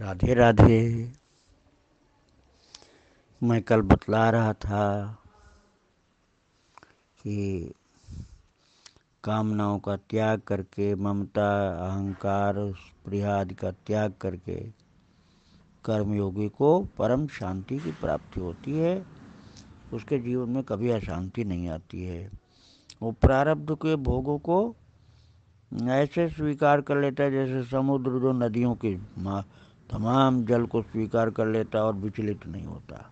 राधे राधे मैं कल बतला रहा था कि कामनाओं का त्याग करके ममता अहंकार प्रियादि का त्याग करके कर्मयोगी को परम शांति की प्राप्ति होती है उसके जीवन में कभी अशांति नहीं आती है वो प्रारब्ध के भोगों को ऐसे स्वीकार कर लेता है जैसे समुद्र जो नदियों की तमाम जल को स्वीकार कर लेता और विचलित नहीं होता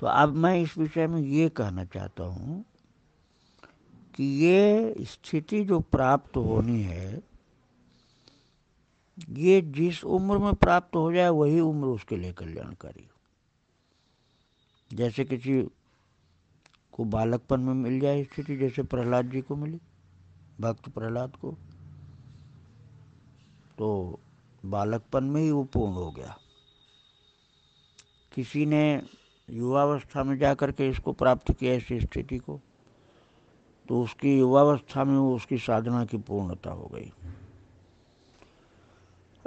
तो अब मैं इस विषय में ये कहना चाहता हूँ कि ये स्थिति जो प्राप्त होनी है ये जिस उम्र में प्राप्त हो जाए वही उम्र उसके लिए कल्याणकारी जैसे किसी को बालकपन में मिल जाए स्थिति जैसे प्रहलाद जी को मिली भक्त प्रहलाद को तो बालकपन में ही वो पूर्ण हो गया किसी ने युवावस्था में जा करके इसको प्राप्त किया ऐसी स्थिति को तो उसकी युवावस्था में वो उसकी साधना की पूर्णता हो गई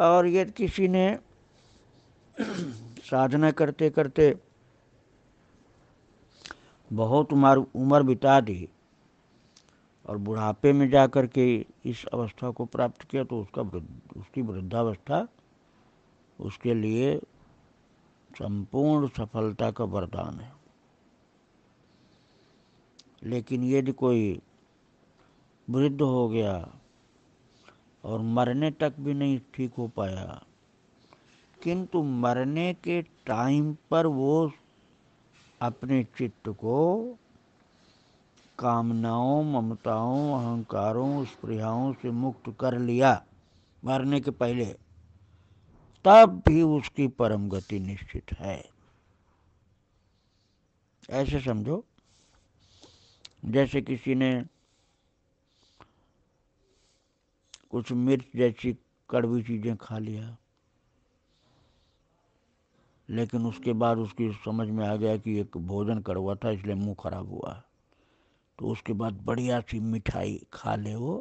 और यदि किसी ने साधना करते करते बहुत उम्र उम्र बिता दी और बुढ़ापे में जा कर के इस अवस्था को प्राप्त किया तो उसका उसकी वृद्धावस्था उसके लिए संपूर्ण सफलता का वरदान है लेकिन यदि कोई वृद्ध हो गया और मरने तक भी नहीं ठीक हो पाया किंतु मरने के टाइम पर वो अपने चित्त को कामनाओं ममताओं अहंकारों स्प्रियाओं से मुक्त कर लिया मरने के पहले तब भी उसकी परम गति निश्चित है ऐसे समझो जैसे किसी ने कुछ मिर्च जैसी कड़वी चीज़ें खा लिया लेकिन उसके बाद उसकी समझ में आ गया कि एक भोजन कड़वा था इसलिए मुंह खराब हुआ तो उसके बाद बढ़िया सी मिठाई खा ले वो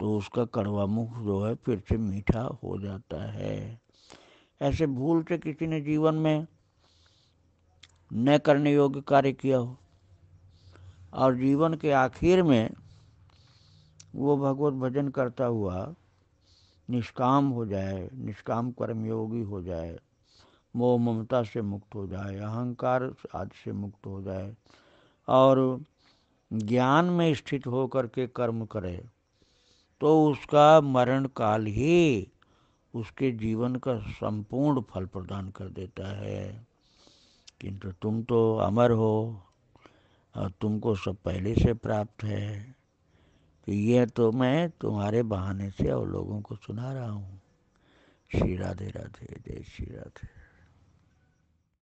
तो उसका कड़वा मुख जो है फिर से मीठा हो जाता है ऐसे भूल से किसी ने जीवन में न करने योग्य कार्य किया हो और जीवन के आखिर में वो भगवत भजन करता हुआ निष्काम हो जाए निष्काम कर्मयोगी हो जाए मोह ममता से मुक्त हो जाए अहंकार आदि से मुक्त हो जाए और ज्ञान में स्थित होकर के कर्म करे तो उसका मरण काल ही उसके जीवन का संपूर्ण फल प्रदान कर देता है किंतु तुम तो अमर हो और तुमको सब पहले से प्राप्त है तो यह तो मैं तुम्हारे बहाने से और लोगों को सुना रहा हूँ श्री राधे राधे जय श्री राधे